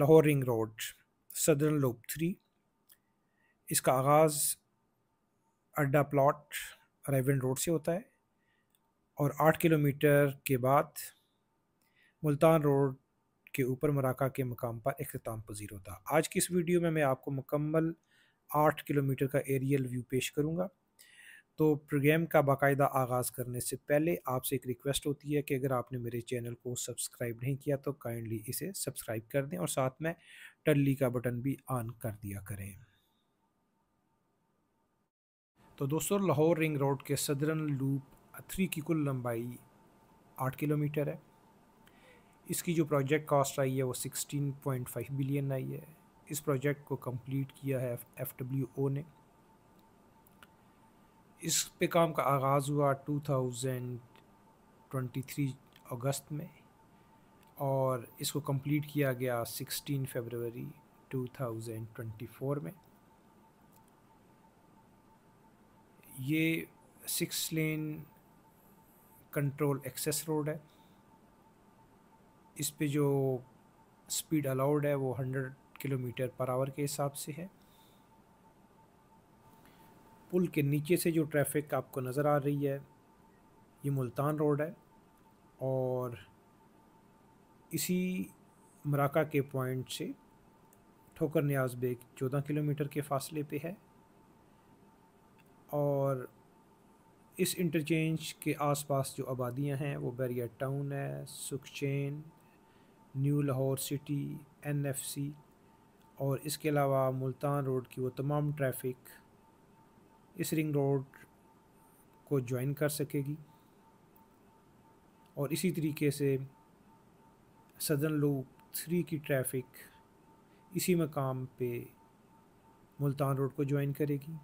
Lahore ring road southern loop three इसका आगाज़ अड्डा प्लॉट रेवन रोड से होता है और आठ किलोमीटर के बाद मुल्तान रोड के ऊपर मराका के मकाम पर अख्ताम पजीर होता आज की इस वीडियो में मैं आपको मुकम्मल आठ किलोमीटर का एरियल व्यू पेश करूँगा तो प्रोग्राम का बाकायदा आगाज़ करने से पहले आपसे एक रिक्वेस्ट होती है कि अगर आपने मेरे चैनल को सब्सक्राइब नहीं किया तो काइंडली इसे सब्सक्राइब कर दें और साथ में टल्ली का बटन भी ऑन कर दिया करें तो दोस्तों लाहौर रिंग रोड के सदरन लूप थ्री की कुल लंबाई आठ किलोमीटर है इसकी जो प्रोजेक्ट कॉस्ट आई है वो सिक्सटीन पॉइंट फाइव बिलियन आई है इस प्रोजेक्ट को कंप्लीट किया है एफ डब्ल्यू ओ ने इस पे काम का आगाज़ हुआ 2023 अगस्त में और इसको कंप्लीट किया गया 16 फरवरी 2024 में ये six lane control access road है इस पे जो स्पीड अलाउड है वो 100 किलोमीटर पर आवर के हिसाब से है पुल के नीचे से जो ट्रैफिक आपको नज़र आ रही है ये मुल्तान रोड है और इसी मराका के पॉइंट से ठोकर न्याज बेग चौदह किलोमीटर के फासले पे है और इस इंटरचेंज के आसपास जो आबादियां हैं वो बैरियर टाउन है Sukhchain new Lahore city NFC और इसके अलावा मुल्तान रोड की वो तमाम ट्रैफिक इस रिंग रोड को ज्वाइन कर सकेगी और इसी तरीके से सदर्न लूप थ्री की ट्रैफिक इसी मकाम पे मुल्तान रोड को ज्वाइन करेगी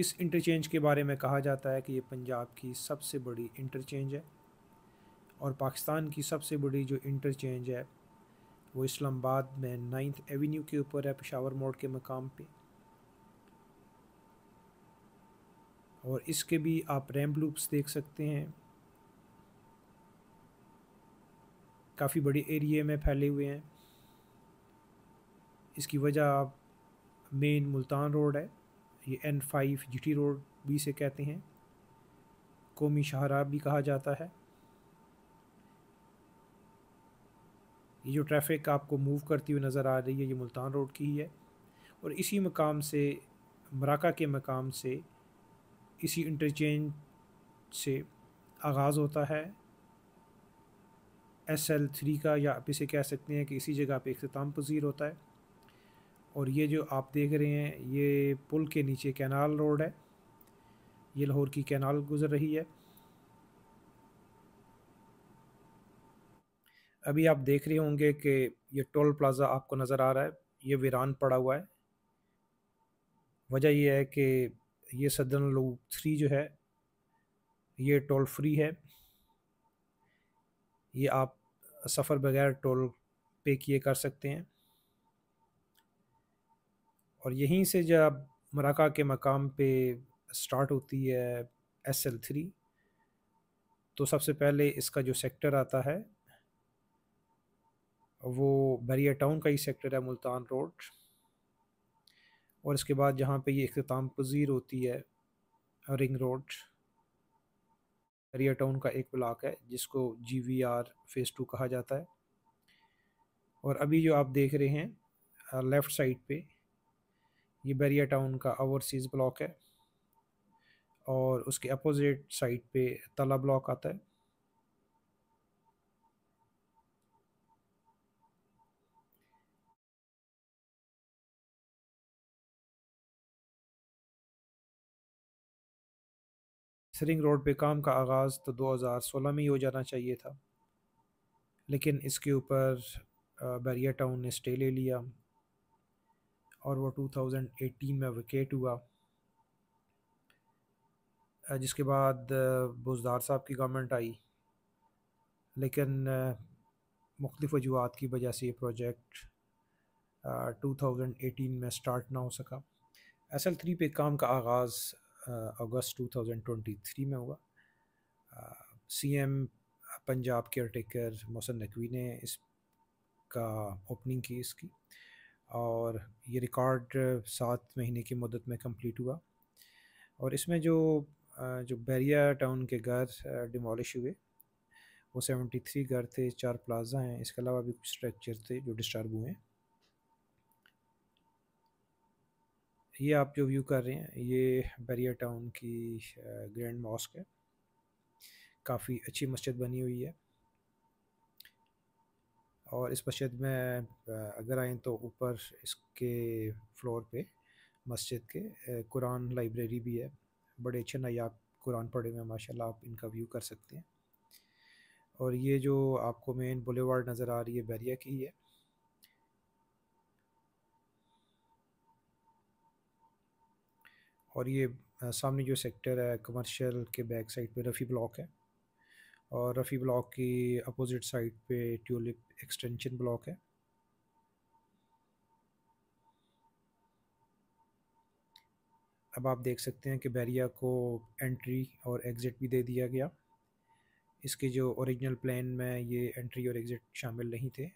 इस इंटरचेंज के बारे में कहा जाता है कि ये पंजाब की सबसे बड़ी इंटरचेंज है और पाकिस्तान की सबसे बड़ी जो इंटरचेंज है वो इस्लामाबाद में नाइन्थ एवेन्यू के ऊपर है पेशावर मोड़ के मकाम पे और इसके भी आप रैम्प लूप्स देख सकते हैं काफ़ी बड़े एरिए में फैले हुए हैं इसकी वजह आप मेन मुल्तान रोड है ये N five G T road भी से कहते हैं कौमी शाहरा भी कहा जाता है ये जो ट्रैफिक आपको मूव करती हुई नज़र आ रही है ये मुल्तान रोड की ही है और इसी मकाम से मराका के मकाम से इसी इंटरचेंज से आगाज़ होता है एस एल थ्री का या आप इसे कह सकते हैं कि इसी जगह पे अख्ताम पजीर होता है और ये जो आप देख रहे हैं ये पुल के नीचे कैनाल रोड है ये लाहौर की कैनाल गुज़र रही है अभी आप देख रहे होंगे कि ये टोल प्लाज़ा आपको नज़र आ रहा है ये वीरान पड़ा हुआ है वजह यह है कि ये सदन लूप थ्री जो है ये टोल फ्री है ये आप सफ़र बगैर टोल पे किए कर सकते हैं और यहीं से जब मराका के मकाम पे स्टार्ट होती है एस एल थ्री तो सबसे पहले इसका जो सेक्टर आता है वो बैरिया टाउन का ही सेक्टर है मुल्तान रोड और इसके बाद जहाँ पे ये अख्ताम पजीर होती है रिंग रोड बैरिया टाउन का एक ब्लाक है जिसको G V R phase two कहा जाता है और अभी जो आप देख रहे हैं लेफ़्ट साइड पे ये बैरिया टाउन का ओवरसीज़ ब्लॉक है और उसके अपोजिट साइड पे तला ब्लॉक आता है सरिंग रोड पे काम का आगाज़ तो 2016 में ही हो जाना चाहिए था लेकिन इसके ऊपर बैरिया टाउन ने स्टे ले लिया और वो 2018 में विकेट हुआ जिसके बाद बुजदार साहब की गवर्नमेंट आई लेकिन मुख्तफ वजूहत की वजह से ये प्रोजेक्ट 2018 में स्टार्ट ना हो सका एस एल थ्री पे काम का आगाज़ अगस्त 2023 में हुआ C M Punjab caretaker Mohsin Naqvi ने इस का ओपनिंग की इसकी और ये रिकॉर्ड सात महीने की मदद में कंप्लीट हुआ और इसमें जो जो बैरिया टाउन के घर डिमोलिश हुए वो सेवेंटी थ्री घर थे चार प्लाजा हैं इसके अलावा भी कुछ स्ट्रक्चर थे जो डिस्टर्ब हुए हैं ये आप जो व्यू कर रहे हैं ये बैरियर टाउन की ग्रैंड मॉस्क है काफ़ी अच्छी मस्जिद बनी हुई है और इस मस्जिद में अगर आएँ तो ऊपर इसके फ्लोर पे मस्जिद के कुरान लाइब्रेरी भी है बड़े अच्छे नायाब कुरान पढ़े हुए हैं माशाल्लाह आप इनका व्यू कर सकते हैं और ये जो आपको मेन बुलेवार्ड नज़र आ रही है बैरिया की है और ये सामने जो सेक्टर है कमर्शियल के बैक साइड पे रफ़ी ब्लॉक है और रफ़ी ब्लॉक की अपोजिट साइड पे ट्यूलिप एक्सटेंशन ब्लॉक है अब आप देख सकते हैं कि बैरिया को एंट्री और एग्ज़िट भी दे दिया गया इसके जो ओरिजिनल प्लान में ये एंट्री और एग्ज़िट शामिल नहीं थे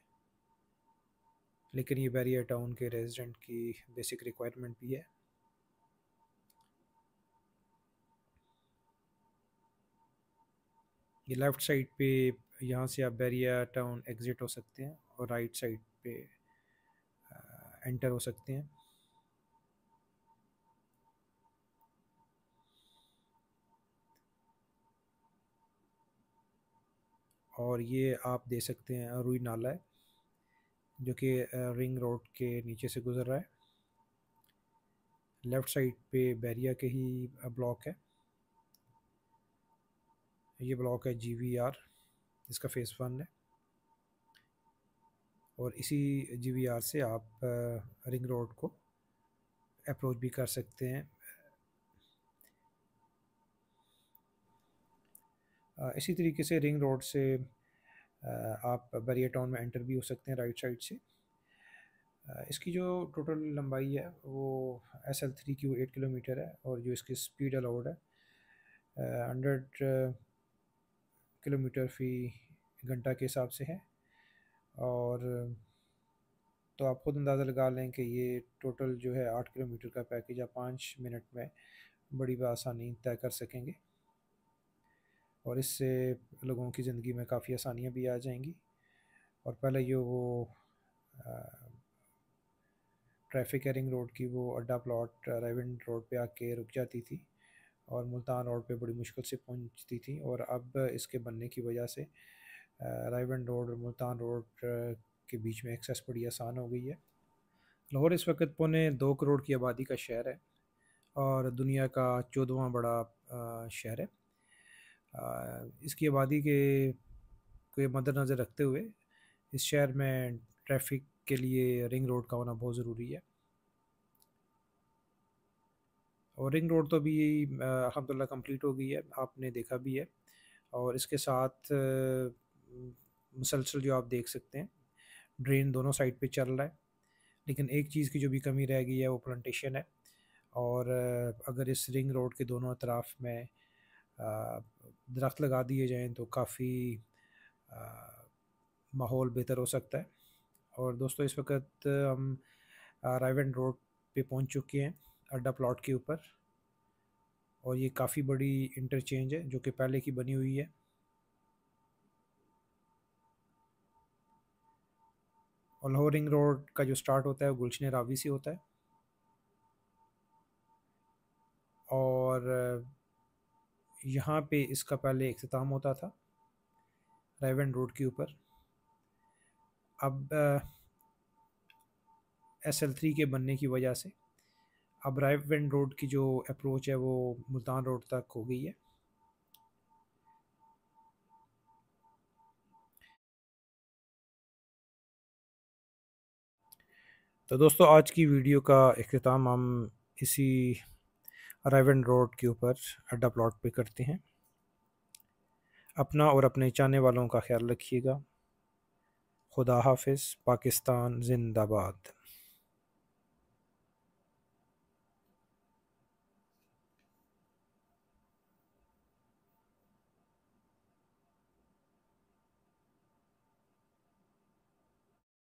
लेकिन ये बैरिया टाउन के रेजिडेंट की बेसिक रिक्वायरमेंट भी है ये लेफ़्ट साइड पे यहाँ से आप बैरिया टाउन एग्ज़िट हो सकते हैं और राइट साइड पे एंटर हो सकते हैं और ये आप दे सकते हैं रुई नाला है जो कि रिंग रोड के नीचे से गुज़र रहा है लेफ़्ट साइड पे बैरिया के ही ब्लॉक है ये ब्लॉक है जी वी आर इसका फेस वन है और इसी जी वी आर से आप रिंग uh, रोड को अप्रोच भी कर सकते हैं uh, इसी तरीके से रिंग रोड से uh, आप बरिया टाउन में एंटर भी हो सकते हैं राइट साइड से इसकी जो टोटल लंबाई है वो एस एल थ्री की वो एट किलोमीटर है और जो इसकी स्पीड अलाउड है हंड्रेड किलोमीटर फ़ी घंटा के हिसाब से है और तो आप खुद अंदाज़ा लगा लें कि ये टोटल जो है आठ किलोमीटर का पैकेज आप पाँच मिनट में बड़ी बसानी तय कर सकेंगे और इससे लोगों की ज़िंदगी में काफ़ी आसानियाँ भी आ जाएंगी और पहले ये वो ट्रैफिक एरिंग रोड की वो अड्डा प्लॉट रेविन रोड पे आके रुक जाती थी और मुल्तान रोड पे बड़ी मुश्किल से पहुंचती थी और अब इसके बनने की वजह से रायवन रोड और मुल्तान रोड के बीच में एक्सेस बड़ी आसान हो गई है लाहौर इस वक्त पौने दो करोड़ की आबादी का शहर है और दुनिया का चौदवा बड़ा शहर है इसकी आबादी के को मद्दनज़र रखते हुए इस शहर में ट्रैफिक के लिए रिंग रोड का होना बहुत ज़रूरी है और रिंग रोड तो अभी अलहमदिल्ला कंप्लीट हो गई है आपने देखा भी है और इसके साथ मुसलसल जो आप देख सकते हैं ड्रेन दोनों साइड पे चल रहा है लेकिन एक चीज़ की जो भी कमी रह गई है वो प्लान्टशन है और अगर इस रिंग रोड के दोनों अतराफ़ में दरख्त लगा दिए जाएँ तो काफ़ी माहौल बेहतर हो सकता है और दोस्तों इस वक्त हम रायवेंड रोड पे पहुंच चुके हैं अड्डा प्लॉट के ऊपर और ये काफ़ी बड़ी इंटरचेंज है जो कि पहले की बनी हुई है और लाहौर रिंग रोड का जो स्टार्ट होता है वो गुलशन रावी से होता है और यहाँ पे इसका पहले अख्ताम होता था रेवन रोड के ऊपर अब एस एल थ्री के बनने की वजह से अब राइवेंड रोड की जो अप्रोच है वो मुल्तान रोड तक हो गई है तो दोस्तों आज की वीडियो का अख्ताम हम इसी राइवेंड रोड के ऊपर अड्डा प्लॉट पे करते हैं अपना और अपने चाहने वालों का ख्याल रखिएगा खुदा हाफिज़ पाकिस्तान जिंदाबाद